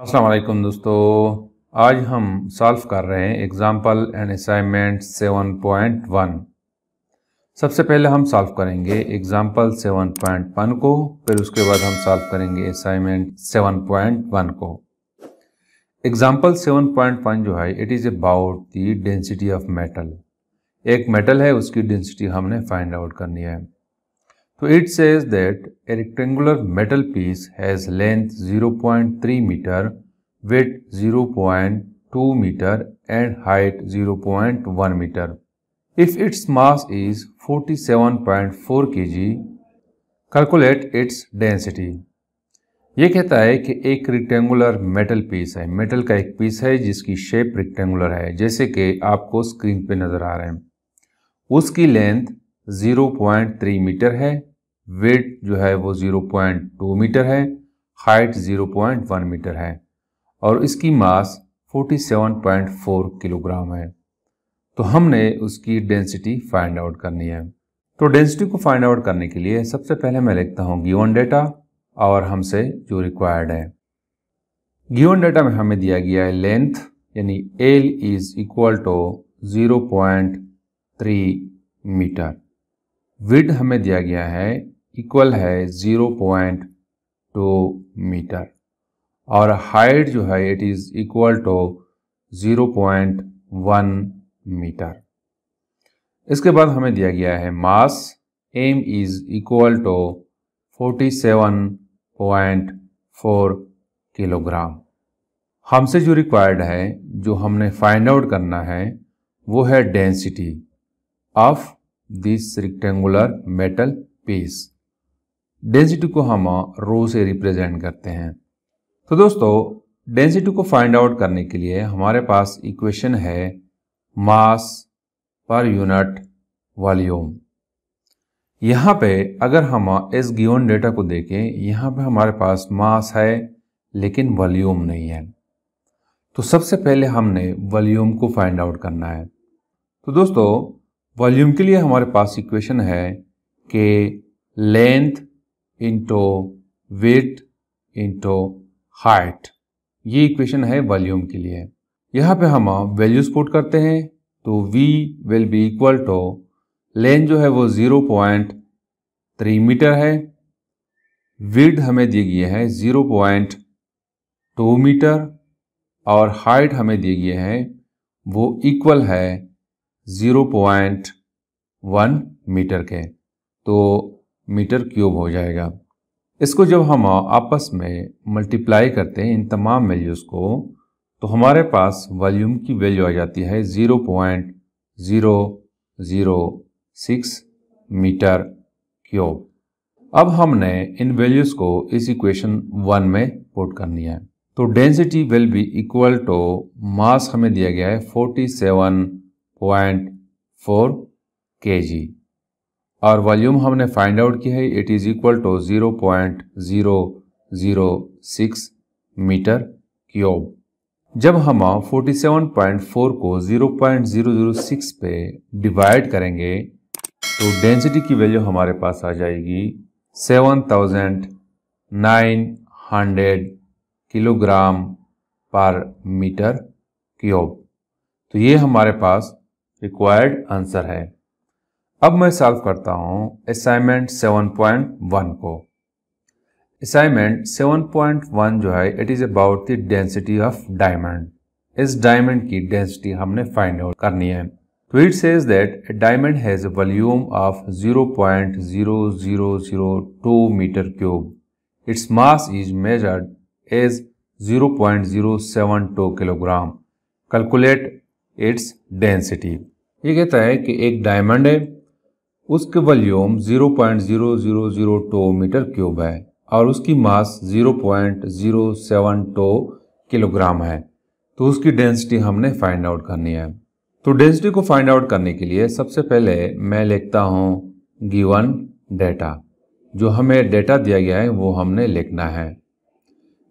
असलकम दोस्तों आज हम सॉल्व कर रहे हैं एग्जांपल एंड असाइनमेंट 7.1 सबसे पहले हम सॉल्व करेंगे एग्जांपल 7.1 को फिर उसके बाद हम सॉल्व करेंगे असाइनमेंट 7.1 को एग्जांपल 7.1 जो है it is about the density of metal एक मेटल है उसकी डेंसिटी हमने फाइंड आउट करनी है तो it says that a rectangular metal piece has length 0.3 metre width 0.2 metre and height 0.1 metre if its mass is 47.4 KG calculate its density ये कहता है कि एक रेक्टेंगुलर मेटल पीस है मेटल का एक पीस है जिसकी शेप रेक्टेंगुलर है जैसे कि आपको स्क्रीन पे नजर आ रहे हैं उसकी लेंथ 0.3 मीटर है वेट जो है वो जीरो पॉइंट टू मीटर है height zero point one metre है और इसकी mass forty seven point four kilogram है तो हमने उसकी डेंसिटी फाइंड आउट करनी है तो डेंसिटी को फाइंड आउट करने के लिए सबसे पहले मैं लिखता हूँ गिवन डेटा और हमसे जो रिक्वायर्ड है गिवन डेटा में हमें दिया गया है लेंथ यानी L is equal to zero point three metre width हमें दिया गया है इक्वल है जीरो पॉइंट टू मीटर और हाइट जो है it is equal to zero point one metre इसके बाद हमें दिया गया है mass M is equal to forty seven point four kilogram हमसे जो रिक्वायर्ड है जो हमने फाइंड आउट करना है वो है density of this rectangular metal piece density को हम रो से रिप्रेजेंट करते हैं तो दोस्तों डेंसिटी को फाइंड आउट करने के लिए हमारे पास इक्वेशन है मास पर यूनिट वॉल्यूम यहाँ पे अगर हम इस गिवन डेटा को देखें यहाँ पे हमारे पास मास है लेकिन वॉल्यूम नहीं है तो सबसे पहले हमने वॉल्यूम को फाइंड आउट करना है तो दोस्तों वॉल्यूम के लिए हमारे पास इक्वेशन है कि length into width into height ये इक्वेशन है वॉल्यूम के लिए यहाँ पे हम वैल्यूज पुट करते हैं तो v will be equal to length जो है वो ज़ीरो पॉइंट थ्री मीटर है विड हमें दिए गए हैं ज़ीरो पॉइंट टू मीटर और हाइट हमें दिए गए हैं वो इक्वल है ज़ीरो पॉइंट वन मीटर के तो मीटर क्यूब हो जाएगा इसको जब हम आपस में मल्टीप्लाई करते हैं इन तमाम वैल्यूज़ को तो हमारे पास वॉल्यूम की वैल्यू आ जाती है zero point zero zero six metre cube अब हमने इन वैल्यूज़ को इस इक्वेशन वन में पोट करनी है तो density will be equal to mass हमें दिया गया है फोर्टी सेवन पॉइंट फोर के जी और वॉल्यूम हमने फाइंड आउट किया है it is equal to zero point zero zero six metre cube जब हम फोर्टी सेवन पॉइंट फोर को zero zero zero point six पे डिवाइड करेंगे तो डेंसिटी की वैल्यू हमारे पास आ जाएगी seven thousand nine hundred kilogram पर मीटर क्यूब तो ये हमारे पास रिक्वायर्ड आंसर है अब मैं सॉल्व करता हूं असाइनमेंट 7.1 को असाइनमेंट 7.1 जो है it is about the density of diamond इस डायमंड की डेंसिटी हमने फाइंड आउट करनी है तो it says that diamond has a volume of 0.0002 metre cube its mass is measured as 0.072 kilogram calculate its density ये कहता है कि एक डायमंड है उसके वॉल्यूम 0.0002 टो मीटर क्यूब है और उसकी मास 0.07 टो किलोग्राम है तो उसकी डेंसिटी हमने फाइंड आउट करनी है तो डेंसिटी को फाइंड आउट करने के लिए सबसे पहले मैं लिखता हूँ गिवन डेटा जो हमें डेटा दिया गया है वो हमने लिखना है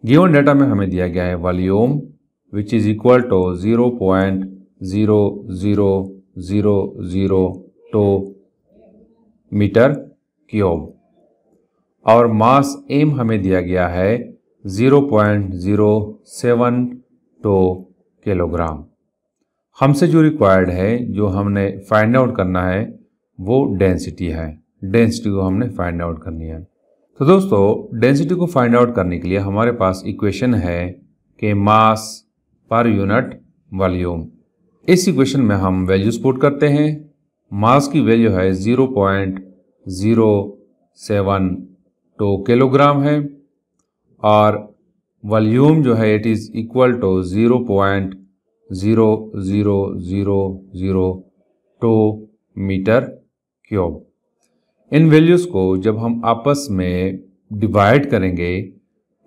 गिवन डेटा में हमें दिया गया है volume which is equal to zero point zero zero zero zero two metre cube और मास एम हमें दिया गया है 0.072 किलोग्राम हमसे जो रिक्वायर्ड है जो हमने फाइंड आउट करना है वो डेंसिटी है डेंसिटी को हमने फाइंड आउट करनी है तो दोस्तों डेंसिटी को फाइंड आउट करने के लिए हमारे पास इक्वेशन है कि मास पर यूनिट वॉल्यूम इस इक्वेशन में हम वैल्यूज पुट करते हैं मास की वैल्यू है zero point zero seven two kilogram है और वॉल्यूम जो है it is equal to zero point zero zero zero zero two metre cube इन वैल्यूज़ को जब हम आपस में डिवाइड करेंगे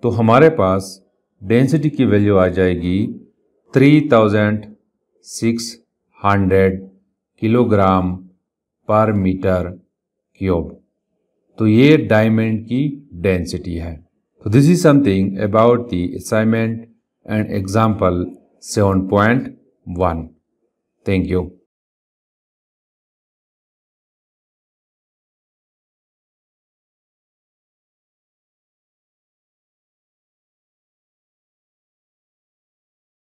तो हमारे पास डेंसिटी की वैल्यू आ जाएगी three thousand six hundred kilogram पर मीटर क्यूब तो ये डायमंड की डेंसिटी है तो this is something about the assignment and example seven point one thank you